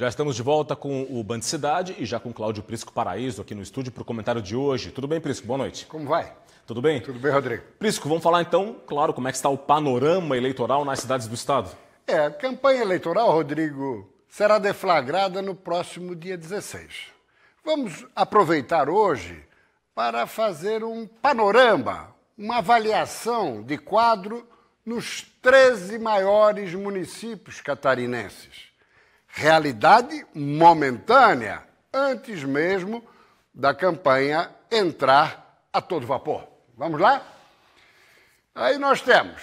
Já estamos de volta com o Band Cidade e já com Cláudio Prisco Paraíso aqui no estúdio para o comentário de hoje. Tudo bem, Prisco? Boa noite. Como vai? Tudo bem? Tudo bem, Rodrigo. Prisco, vamos falar então, claro, como é que está o panorama eleitoral nas cidades do estado? É, a campanha eleitoral, Rodrigo, será deflagrada no próximo dia 16. Vamos aproveitar hoje para fazer um panorama, uma avaliação de quadro nos 13 maiores municípios catarinenses realidade momentânea, antes mesmo da campanha entrar a todo vapor. Vamos lá? Aí nós temos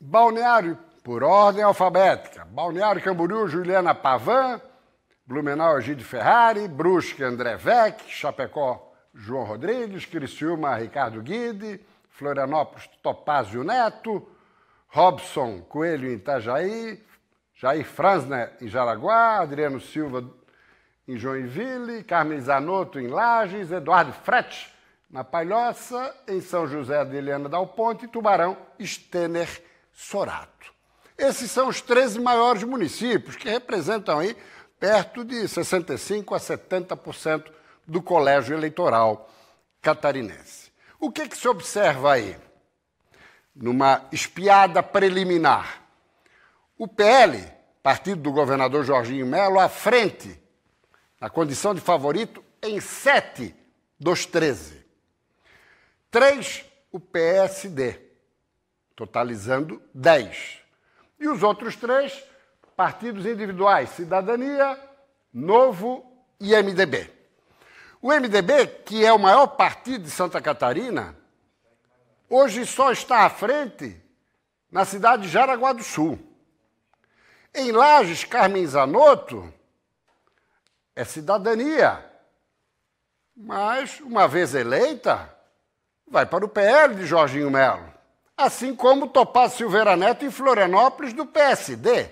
Balneário, por ordem alfabética, Balneário Camboriú, Juliana Pavan, Blumenau, Egídio Ferrari, Brusque, André Vec, Chapecó, João Rodrigues, Criciúma, Ricardo Guide, Florianópolis, Topázio Neto, Robson Coelho, Itajaí, Jair Franzner, em Jaraguá, Adriano Silva, em Joinville, Carmen Zanotto, em Lages, Eduardo Frete, na Palhoça, em São José de Eliana Dal Ponte, Tubarão, Stener, Sorato. Esses são os 13 maiores municípios, que representam aí perto de 65% a 70% do colégio eleitoral catarinense. O que, que se observa aí? Numa espiada preliminar o PL, partido do governador Jorginho Melo, à frente, na condição de favorito, em sete dos 13. Três, o PSD, totalizando 10. E os outros três, partidos individuais, Cidadania, Novo e MDB. O MDB, que é o maior partido de Santa Catarina, hoje só está à frente na cidade de Jaraguá do Sul. Em Lages, Carmen Zanotto é cidadania, mas, uma vez eleita, vai para o PL de Jorginho Melo, assim como Topaz Silveira Neto em Florianópolis do PSD.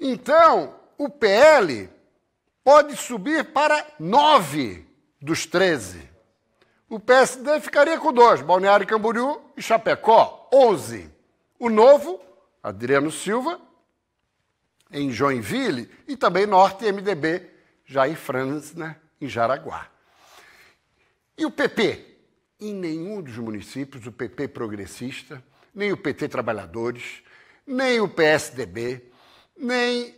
Então, o PL pode subir para nove dos 13. O PSD ficaria com dois, Balneário Camboriú e Chapecó, 11. O Novo, Adriano Silva, em Joinville, e também Norte MDB, Jair Franz França, né, em Jaraguá. E o PP? Em nenhum dos municípios, o PP progressista, nem o PT Trabalhadores, nem o PSDB, nem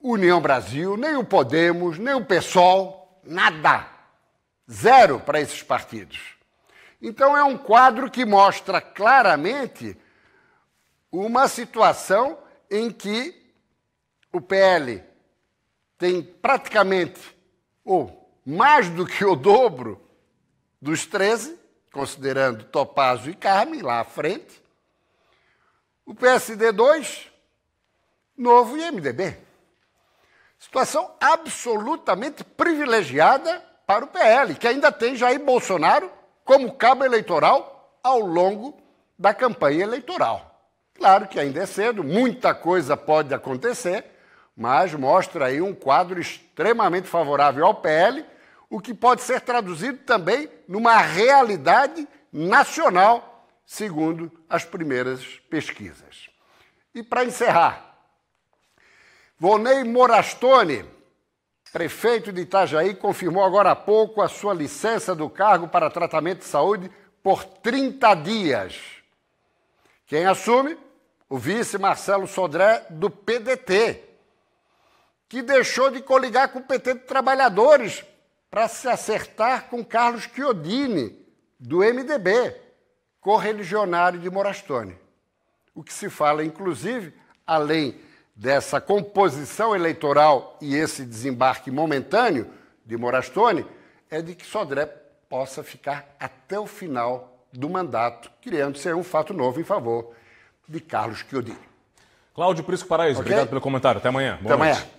União Brasil, nem o Podemos, nem o PSOL, nada. Zero para esses partidos. Então é um quadro que mostra claramente uma situação em que o PL tem praticamente, ou mais do que o dobro dos 13, considerando Topazio e Carmen lá à frente, o PSD 2, Novo e MDB. Situação absolutamente privilegiada para o PL, que ainda tem Jair Bolsonaro como cabo eleitoral ao longo da campanha eleitoral. Claro que ainda é cedo, muita coisa pode acontecer, mas mostra aí um quadro extremamente favorável ao PL, o que pode ser traduzido também numa realidade nacional, segundo as primeiras pesquisas. E para encerrar, Vonei Morastone, prefeito de Itajaí, confirmou agora há pouco a sua licença do cargo para tratamento de saúde por 30 dias. Quem assume o vice Marcelo Sodré do PDT, que deixou de coligar com o PT de Trabalhadores para se acertar com Carlos Chiodini, do MDB, correligionário de Morastone. O que se fala, inclusive, além dessa composição eleitoral e esse desembarque momentâneo de Morastone, é de que Sodré possa ficar até o final do mandato, criando-se um fato novo em favor de Carlos Chiodini. Cláudio Prisco Paraíso, okay? obrigado pelo comentário. Até amanhã. Boa Até noite. amanhã.